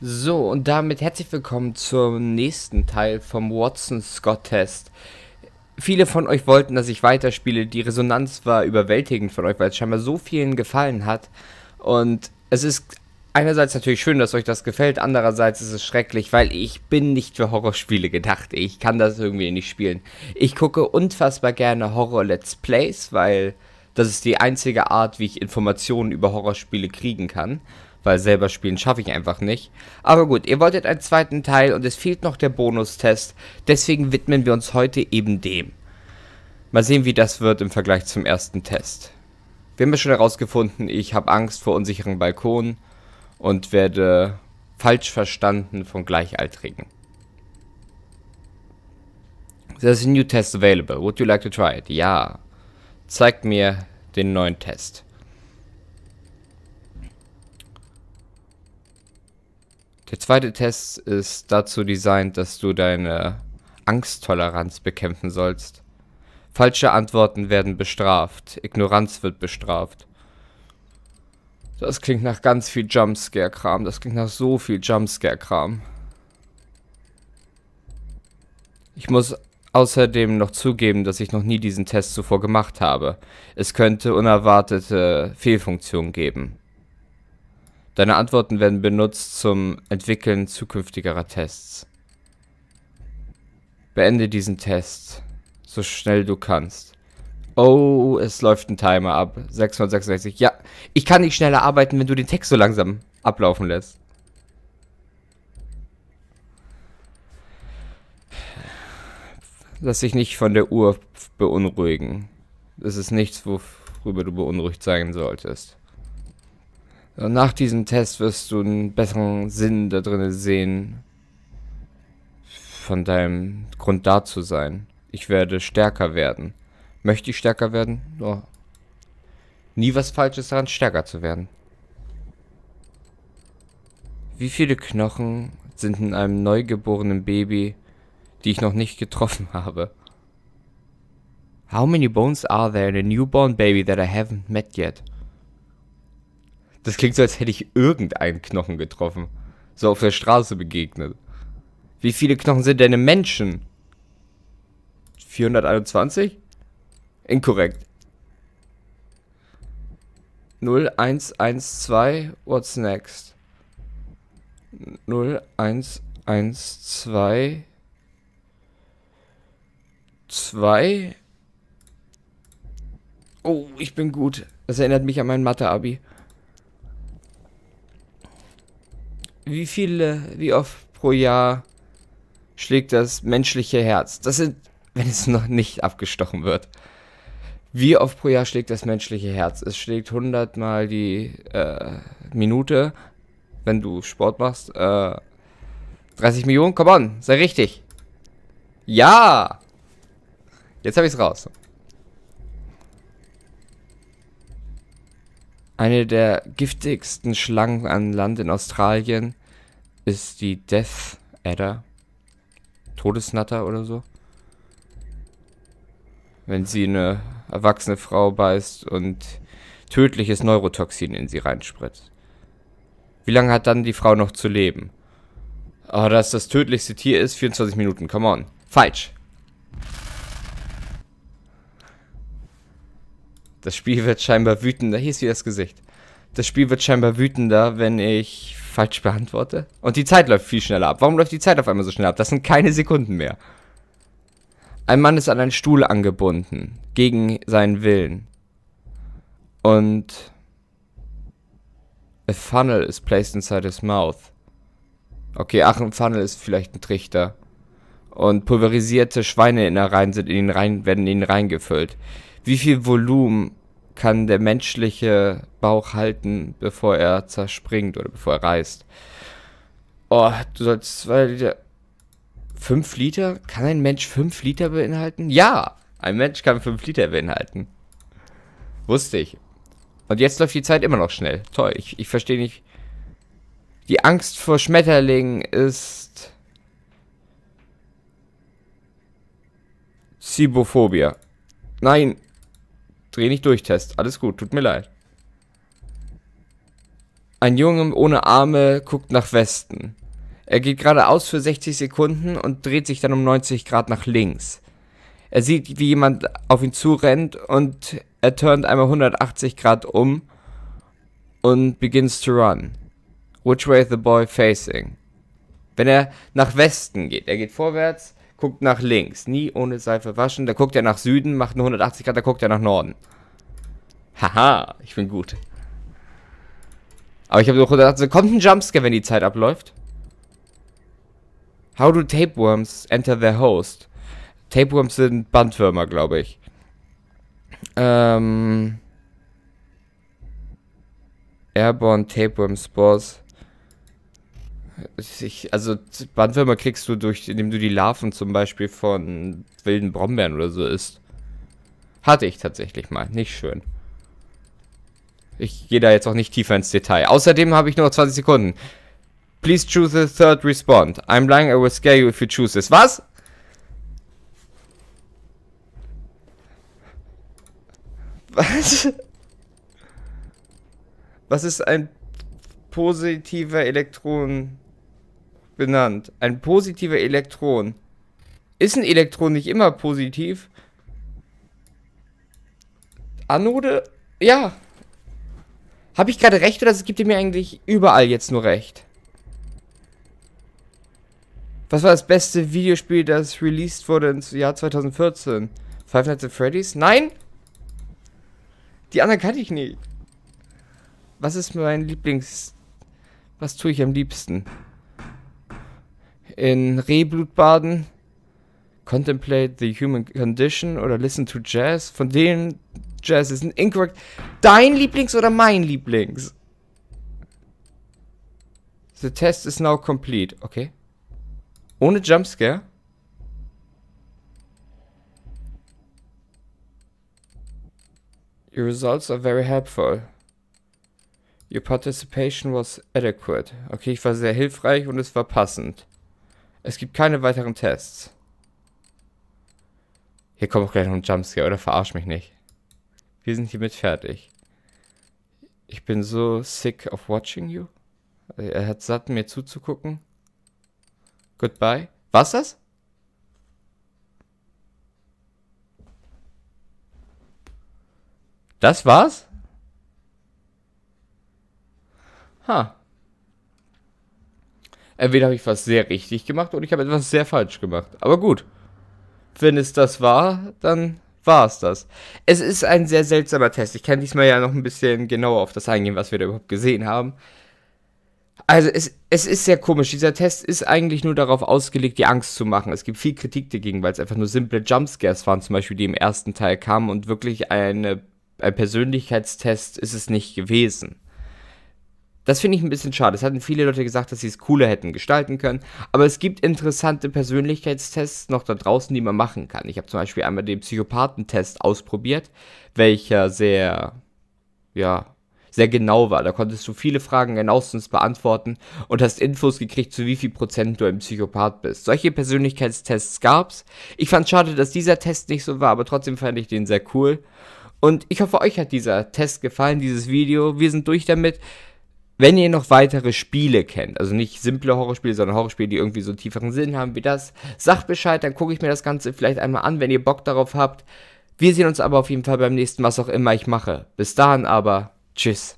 So, und damit herzlich willkommen zum nächsten Teil vom Watson-Scott-Test. Viele von euch wollten, dass ich weiterspiele. Die Resonanz war überwältigend von euch, weil es scheinbar so vielen gefallen hat. Und es ist einerseits natürlich schön, dass euch das gefällt, andererseits ist es schrecklich, weil ich bin nicht für Horrorspiele gedacht. Ich kann das irgendwie nicht spielen. Ich gucke unfassbar gerne Horror-Let's Plays, weil das ist die einzige Art, wie ich Informationen über Horrorspiele kriegen kann weil selber spielen schaffe ich einfach nicht. Aber gut, ihr wolltet einen zweiten Teil und es fehlt noch der Bonustest, deswegen widmen wir uns heute eben dem. Mal sehen, wie das wird im Vergleich zum ersten Test. Wir haben ja schon herausgefunden, ich habe Angst vor unsicheren Balkonen und werde falsch verstanden von Gleichaltrigen. There's a new test available. Would you like to try it? Ja. Zeigt mir den neuen Test. Der zweite Test ist dazu designt, dass du deine Angsttoleranz bekämpfen sollst. Falsche Antworten werden bestraft. Ignoranz wird bestraft. Das klingt nach ganz viel Jumpscare-Kram. Das klingt nach so viel Jumpscare-Kram. Ich muss außerdem noch zugeben, dass ich noch nie diesen Test zuvor gemacht habe. Es könnte unerwartete Fehlfunktionen geben. Deine Antworten werden benutzt zum Entwickeln zukünftigerer Tests. Beende diesen Test, so schnell du kannst. Oh, es läuft ein Timer ab. 666. Ja, ich kann nicht schneller arbeiten, wenn du den Text so langsam ablaufen lässt. Lass dich nicht von der Uhr beunruhigen. Das ist nichts, worüber du beunruhigt sein solltest. Also nach diesem Test wirst du einen besseren Sinn da drin sehen, von deinem Grund da zu sein. Ich werde stärker werden. Möchte ich stärker werden? Oh. Nie was Falsches daran, stärker zu werden. Wie viele Knochen sind in einem neugeborenen Baby, die ich noch nicht getroffen habe? How many bones are there in a newborn baby that I haven't met yet? Das klingt so, als hätte ich irgendeinen Knochen getroffen. So auf der Straße begegnet. Wie viele Knochen sind denn im Menschen? 421? Inkorrekt. 0112, what's next? 0112 2 Oh, ich bin gut. Das erinnert mich an mein Mathe-Abi. wie viele, äh, wie oft pro Jahr schlägt das menschliche Herz? Das sind, wenn es noch nicht abgestochen wird. Wie oft pro Jahr schlägt das menschliche Herz? Es schlägt 100 mal die äh, Minute, wenn du Sport machst. Äh, 30 Millionen, come on, sei richtig. Ja! Jetzt habe ich es raus. Eine der giftigsten Schlangen an Land in Australien ist die Death Adder. Todesnatter oder so. Wenn sie eine erwachsene Frau beißt und tödliches Neurotoxin in sie reinspritzt. Wie lange hat dann die Frau noch zu leben? Oh, dass das tödlichste Tier ist, 24 Minuten, come on. Falsch. Das Spiel wird scheinbar wütender. Hier ist wieder das Gesicht. Das Spiel wird scheinbar wütender, wenn ich falsch beantworte. Und die Zeit läuft viel schneller ab. Warum läuft die Zeit auf einmal so schnell ab? Das sind keine Sekunden mehr. Ein Mann ist an einen Stuhl angebunden. Gegen seinen Willen. Und... A funnel is placed inside his mouth. Okay, ach, ein Funnel ist vielleicht ein Trichter. Und pulverisierte Schweineinnereien sind in ihn rein, werden in ihn reingefüllt. Wie viel Volumen kann der menschliche Bauch halten, bevor er zerspringt oder bevor er reißt. Oh, du sollst zwei Liter. Fünf Liter? Kann ein Mensch fünf Liter beinhalten? Ja! Ein Mensch kann fünf Liter beinhalten. Wusste ich. Und jetzt läuft die Zeit immer noch schnell. Toll, ich, ich verstehe nicht. Die Angst vor Schmetterlingen ist. Zibophobia. Nein, Dreh nicht durch, Test. Alles gut, tut mir leid. Ein Junge ohne Arme guckt nach Westen. Er geht geradeaus für 60 Sekunden und dreht sich dann um 90 Grad nach links. Er sieht, wie jemand auf ihn zurennt und er turnt einmal 180 Grad um und begins to run. Which way is the boy facing? Wenn er nach Westen geht, er geht vorwärts guckt nach links. Nie ohne Seife waschen. Dann guckt er nach Süden, macht nur 180 Grad, dann guckt er nach Norden. Haha, ich bin gut. Aber ich habe doch gedacht, kommt ein Jumpscare, wenn die Zeit abläuft. How do tapeworms enter their host? Tapeworms sind Bandwürmer, glaube ich. Ähm... Airborne Tapeworm Spores ich, also Bandwürmer kriegst du durch, indem du die Larven zum Beispiel von wilden Brombeeren oder so isst. Hatte ich tatsächlich mal. Nicht schön. Ich gehe da jetzt auch nicht tiefer ins Detail. Außerdem habe ich nur noch 20 Sekunden. Please choose the third respond. I'm lying, I will scare you if you choose this. Was? Was? Was ist ein positiver Elektron benannt. Ein positiver Elektron. Ist ein Elektron nicht immer positiv? Anode? Ja. Habe ich gerade recht oder gibt ihr mir eigentlich überall jetzt nur recht? Was war das beste Videospiel, das released wurde im Jahr 2014? Five Nights at Freddy's? Nein! Die anderen kannte ich nicht. Was ist mein Lieblings... Was tue ich am liebsten? in Rehblutbaden, Contemplate the Human Condition oder Listen to Jazz. Von denen Jazz ist ein Incorrect. Dein Lieblings oder mein Lieblings? The test is now complete. Okay. Ohne Jumpscare? Your results are very helpful. Your participation was adequate. Okay, ich war sehr hilfreich und es war passend. Es gibt keine weiteren Tests. Hier kommt auch gleich noch ein Jumpscare, oder? Verarsch mich nicht. Wir sind hiermit fertig. Ich bin so sick of watching you. Er hat satt, mir zuzugucken. Goodbye. Was das? Das war's? Ha. Huh. Entweder habe ich was sehr richtig gemacht oder ich habe etwas sehr falsch gemacht. Aber gut. Wenn es das war, dann war es das. Es ist ein sehr seltsamer Test. Ich kann diesmal ja noch ein bisschen genauer auf das eingehen, was wir da überhaupt gesehen haben. Also es, es ist sehr komisch. Dieser Test ist eigentlich nur darauf ausgelegt, die Angst zu machen. Es gibt viel Kritik dagegen, weil es einfach nur simple Jumpscares waren, zum Beispiel, die im ersten Teil kamen und wirklich eine, ein Persönlichkeitstest ist es nicht gewesen. Das finde ich ein bisschen schade. Es hatten viele Leute gesagt, dass sie es cooler hätten gestalten können. Aber es gibt interessante Persönlichkeitstests noch da draußen, die man machen kann. Ich habe zum Beispiel einmal den Psychopathentest ausprobiert, welcher sehr, ja, sehr genau war. Da konntest du viele Fragen genauestens beantworten und hast Infos gekriegt, zu wie viel Prozent du ein Psychopath bist. Solche Persönlichkeitstests gab es. Ich fand es schade, dass dieser Test nicht so war, aber trotzdem fand ich den sehr cool. Und ich hoffe, euch hat dieser Test gefallen, dieses Video. Wir sind durch damit wenn ihr noch weitere Spiele kennt, also nicht simple Horrorspiele, sondern Horrorspiele, die irgendwie so einen tieferen Sinn haben wie das, sagt Bescheid, dann gucke ich mir das Ganze vielleicht einmal an, wenn ihr Bock darauf habt. Wir sehen uns aber auf jeden Fall beim nächsten, was auch immer ich mache. Bis dahin aber, tschüss.